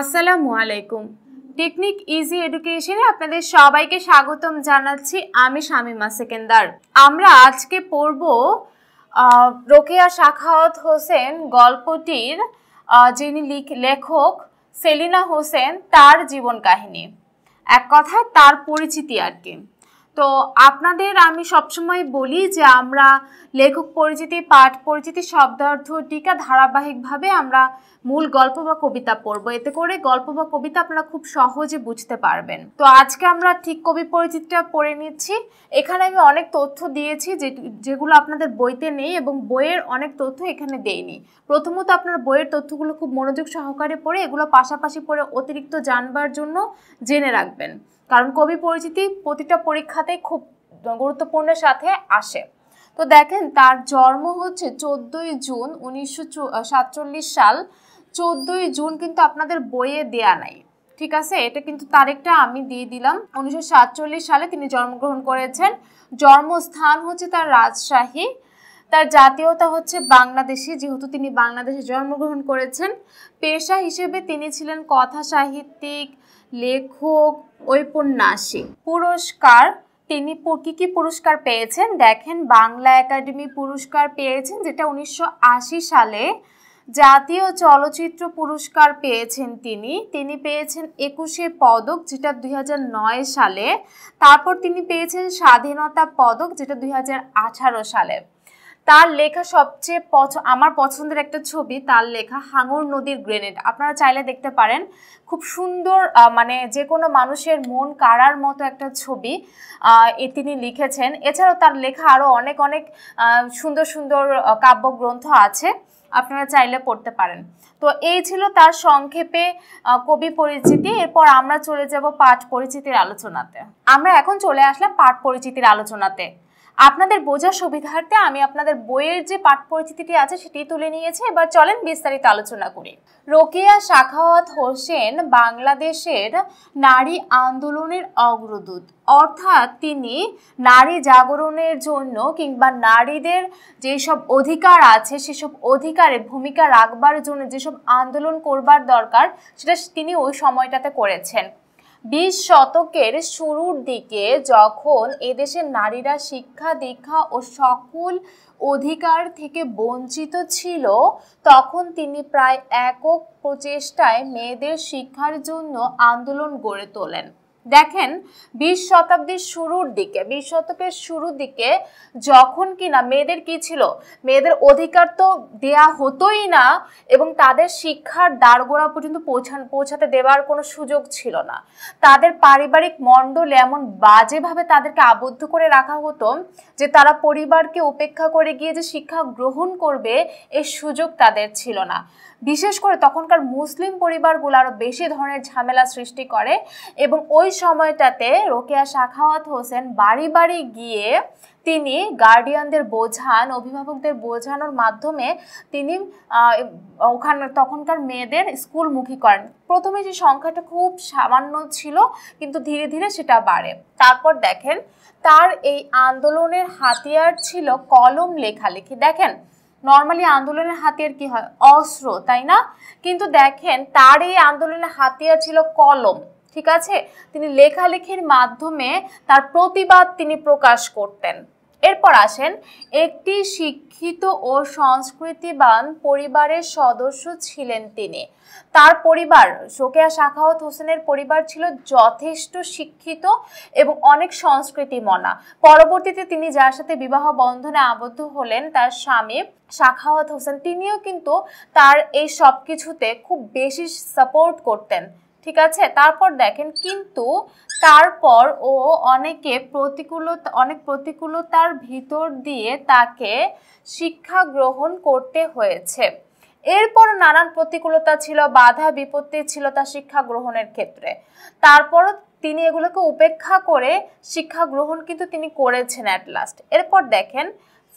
আসসালামু আলাইকুম technique easy এডুকেশনে আপনাদের সবাইকে স্বাগতম জানাচ্ছি আমি শামিমা সেকেন্দার আমরা আজকে পড়ব রোকেয়া শাখাওয়াত হোসেন গল্পটির যিনি লেখক সেলিনা হোসেন তার জীবন কাহিনী এক কথায় তার পরিচিতি আর কি তো আপনাদের আমি সবসময় বলি যে আমরা লেখক পরিচিতি পাঠ পরিচিতি শব্দার্থ টিকা ধারাবাহিকভাবে আমরা মূল গল্প বা কবিতা পড়ব এতে করে গল্প বা কবিতা আপনারা খুব সহজে বুঝতে পারবেন তো আজকে আমরা ঠিক কবি পরিচিতিটা পড়ে নিচ্ছি এখানে আমি অনেক তথ্য দিয়েছি যে যেগুলো আপনাদের বইতে নেই এবং বইয়ের অনেক তথ্য এখানে দেয়নি প্রথমত আপনার বইয়ের তথ্যগুলো খুব মনোযোগ সহকারে পড়ে এগুলো পাশাপাশি পড়ে অতিরিক্ত জানবার জন্য জেনে রাখবেন কারণ কবি পরিচিতি প্রতিটা পরীক্ষাতেই খুব গুরুত্বপূর্ণ সাথে আসে তো দেখেন তার জন্ম হচ্ছে চোদ্দই জুন উনিশশো সাল চোদ্দই জুন কিন্তু আপনাদের বইয়ে দেয়া নাই ঠিক আছে এটা কিন্তু তারিখটা আমি দিয়ে দিলাম উনিশশো সালে তিনি জন্মগ্রহণ করেছেন জন্মস্থান হচ্ছে তার রাজশাহী তার জাতীয়তা হচ্ছে বাংলাদেশি যেহেতু তিনি বাংলাদেশে জন্মগ্রহণ করেছেন পেশা হিসেবে তিনি ছিলেন কথা সাহিত্যিক লেখক ঔপন্যাসিক পুরস্কার তিনি কী কী পুরস্কার পেয়েছেন দেখেন বাংলা একাডেমি পুরস্কার পেয়েছেন যেটা উনিশশো সালে জাতীয় চলচ্চিত্র পুরস্কার পেয়েছেন তিনি তিনি পেয়েছেন একুশে পদক যেটা দুই সালে তারপর তিনি পেয়েছেন স্বাধীনতা পদক যেটা দুই সালে তার লেখা সবচেয়ে আমার পছন্দের একটা ছবি তার লেখা হাঙর নদীর গ্রেনেড আপনারা চাইলে দেখতে পারেন খুব সুন্দর মানে যে কোনো মানুষের মন কাড়ার মতো একটা ছবি এ তিনি লিখেছেন এছাড়াও তার লেখা আরও অনেক অনেক সুন্দর সুন্দর কাব্যগ্রন্থ আছে আপনারা চাইলে পড়তে পারেন তো এই ছিল তার সংক্ষেপে কবি পরিচিতি এরপর আমরা চলে যাব পাঠ পরিচিতির আলোচনাতে আমরা এখন চলে আসলাম পাঠ পরিচিতির আলোচনাতে আপনাদের বোঝা সুবিধার্থে আমি আপনাদের বইয়ের যে পাঠ পরিচিতিটি আছে সেটি তুলে নিয়েছি এবার চলেন বিস্তারিত আলোচনা করি রোকেয়া শাখাওয়াত হোসেন বাংলাদেশের নারী আন্দোলনের অগ্রদূত অর্থাৎ তিনি নারী জাগরণের জন্য কিংবা নারীদের যেসব অধিকার আছে সেসব অধিকারে ভূমিকা রাখবার জন্য যেসব আন্দোলন করবার দরকার সেটা তিনি ওই সময়টাতে করেছেন বিশ শতকের শুরুর দিকে যখন এদেশের নারীরা শিক্ষা দীক্ষা ও সকল অধিকার থেকে বঞ্চিত ছিল তখন তিনি প্রায় একক প্রচেষ্টায় মেয়েদের শিক্ষার জন্য আন্দোলন গড়ে তোলেন দেখেন বিশ শতাব্দীর শুরুর দিকে বিশ শতকের শুরুর দিকে যখন কিনা মেয়েদের কি ছিল মেয়েদের অধিকার তো দেয়া হতোই না এবং তাদের শিক্ষার দ্বারগোড়া পর্যন্ত পৌঁছান পৌঁছাতে দেওয়ার কোনো সুযোগ ছিল না তাদের পারিবারিক মণ্ডল এমন বাজেভাবে তাদেরকে আবদ্ধ করে রাখা হতো যে তারা পরিবারকে উপেক্ষা করে গিয়ে যে শিক্ষা গ্রহণ করবে এর সুযোগ তাদের ছিল না বিশেষ করে তখনকার মুসলিম পরিবারগুলো আরও বেশি ধরনের ঝামেলা সৃষ্টি করে এবং ওই সময়টাতে রোকেয়া শাখাওয়াত হোসেন বাড়ি বাড়ি গিয়ে তিনি গার্ডিয়ানদের বোঝান অভিভাবকদের বোঝানোর মাধ্যমে তিনি ওখানে তখনকার মেয়েদের স্কুলমুখী করেন প্রথমে যে সংখ্যাটা খুব সামান্য ছিল কিন্তু ধীরে ধীরে সেটা বাড়ে তারপর দেখেন তার এই আন্দোলনের হাতিয়ার ছিল কলম লেখালেখি দেখেন নর্মালি আন্দোলনের হাতিয়ার কি হয় অস্ত্র তাই না কিন্তু দেখেন তার এই আন্দোলনের হাতিয়ার ছিল কলম ঠিক আছে তিনি লেখালেখির মাধ্যমে তার প্রতিবাদ তিনি প্রকাশ করতেন এরপর আসেন একটি শিক্ষিত ও সংস্কৃতিবান পরিবারের সদস্য ছিলেন তিনি তার পরিবার শোকেয়া শাখাওয়াত হোসেনের পরিবার ছিল যথেষ্ট শিক্ষিত এবং অনেক সংস্কৃতি মনা পরবর্তীতে তিনি যার সাথে বিবাহ বন্ধনে আবদ্ধ হলেন তার স্বামী শাখাওয়াত হোসেন তিনিও কিন্তু তার এই সব কিছুতে খুব বেশি সাপোর্ট করতেন ঠিক আছে তারপর দেখেন কিন্তু তারপর ও অনেকে প্রতিকূলতা অনেক প্রতিকূলতার ভিতর দিয়ে তাকে শিক্ষা গ্রহণ করতে হয়েছে এরপর নানান প্রতিকূলতা ছিল বাধা বিপত্তি ছিল তার শিক্ষা গ্রহণের ক্ষেত্রে তারপরও তিনি এগুলোকে উপেক্ষা করে শিক্ষা গ্রহণ কিন্তু তিনি করেছেন অ্যাট লাস্ট এরপর দেখেন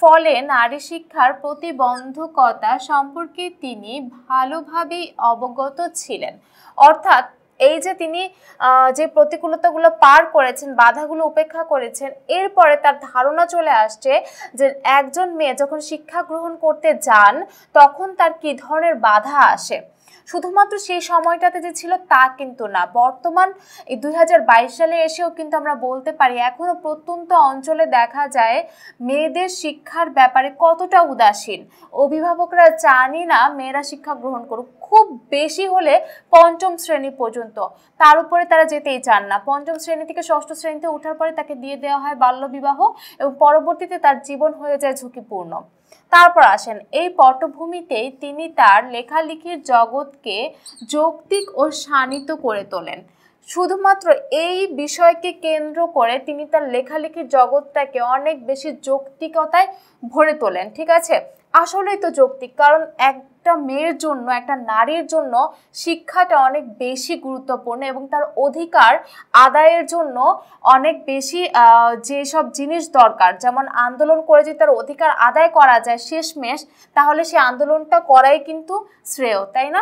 ফলে নারী শিক্ষার প্রতিবন্ধকতা সম্পর্কে তিনি ভালোভাবেই অবগত ছিলেন অর্থাৎ এই যে তিনি যে প্রতিকূলতাগুলো পার করেছেন বাধাগুলো উপেক্ষা করেছেন এরপরে তার ধারণা চলে আসছে যে একজন মেয়ে যখন শিক্ষা গ্রহণ করতে যান তখন তার কি ধরনের বাধা আসে শুধুমাত্র সেই সময়টাতে যে ছিল তা কিন্তু না বর্তমান এই দুই সালে এসেও কিন্তু আমরা বলতে পারি এখনও প্রত্যন্ত অঞ্চলে দেখা যায় মেয়েদের শিক্ষার ব্যাপারে কতটা উদাসীন অভিভাবকরা জানি না মেয়েরা শিক্ষা গ্রহণ করুক খুব বেশি হলে পঞ্চম শ্রেণী পর্যন্ত তার উপরে তারা যেতেই চান না পঞ্চম শ্রেণী থেকে ষষ্ঠ শ্রেণীতে ওঠার পরে তাকে দিয়ে দেওয়া হয় বাল্যবিবাহ এবং পরবর্তীতে তার জীবন হয়ে যায় ঝুঁকিপূর্ণ তারপর আসেন এই পটভূমিতেই তিনি তার লেখালেখির জগৎকে যৌক্তিক ও শানিত করে তোলেন শুধুমাত্র এই বিষয়কে কেন্দ্র করে তিনি তার লেখালেখির জগৎটাকে অনেক বেশি যৌক্তিকতায় ভরে তোলেন ঠিক আছে আসলেই তো যৌক্তিক কারণ একটা মেয়ের জন্য একটা নারীর জন্য শিক্ষাটা অনেক বেশি গুরুত্বপূর্ণ এবং তার অধিকার আদায়ের জন্য অনেক বেশি যেসব জিনিস দরকার যেমন আন্দোলন করে যদি তার অধিকার আদায় করা যায় শেষমেশ তাহলে সে আন্দোলনটা করাই কিন্তু শ্রেয় তাই না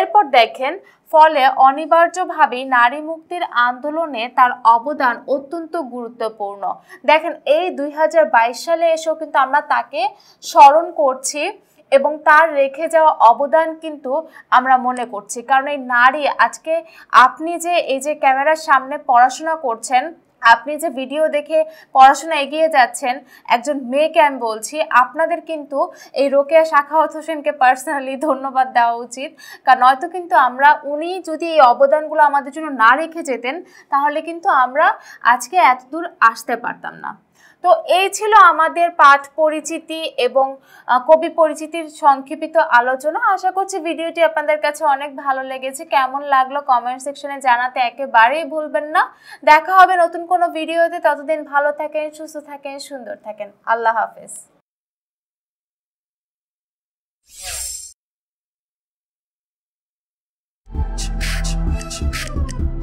এরপর দেখেন ফলে অনিবার্যভাবেই নারী মুক্তির আন্দোলনে তার অবদান অত্যন্ত গুরুত্বপূর্ণ দেখেন এই দুই সালে এসেও কিন্তু আমরা তাকে স্মরণ করছি এবং তার রেখে যাওয়া অবদান কিন্তু আমরা মনে করছি কারণ এই নারী আজকে আপনি যে এই যে ক্যামেরার সামনে পড়াশোনা করছেন আপনি যে ভিডিও দেখে পড়াশোনা এগিয়ে যাচ্ছেন একজন মেয়েকে আমি বলছি আপনাদের কিন্তু এই রোকেয়া অথ সেনকে পার্সোনালি ধন্যবাদ দেওয়া উচিত কারণ নয়তো কিন্তু আমরা উনি যদি এই অবদানগুলো আমাদের জন্য না রেখে যেতেন তাহলে কিন্তু আমরা আজকে এত দূর আসতে পারতাম না তো এই ছিল আমাদের পাঠ পরিচিতি এবং কবি পরিচিতির সংক্ষিপ্ত আলোচনা আশা করছি ভিডিওটি আপনাদের কাছে অনেক ভালো লেগেছে কেমন লাগলো কমেন্ট সেকশনে জানাতে একেবারেই ভুলবেন না দেখা হবে নতুন কোনো ভিডিওতে ততদিন ভালো থাকেন সুস্থ থাকেন সুন্দর থাকেন আল্লাহ হাফেজ Thank you.